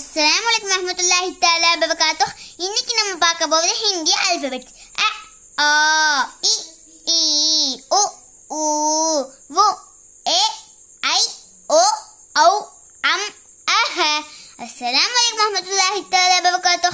السلام عليكم ورحمة الله تعالى وبركاته இன்னைக்கு நம்ம பார்க்க போறது ஹிந்தி ஆல்பாபெட் அ ஆ இ இ உ ஊ வு ஏ ஐ ஓ ஔ அம் அஹ السلام عليكم ورحمة الله تعالى وبركاته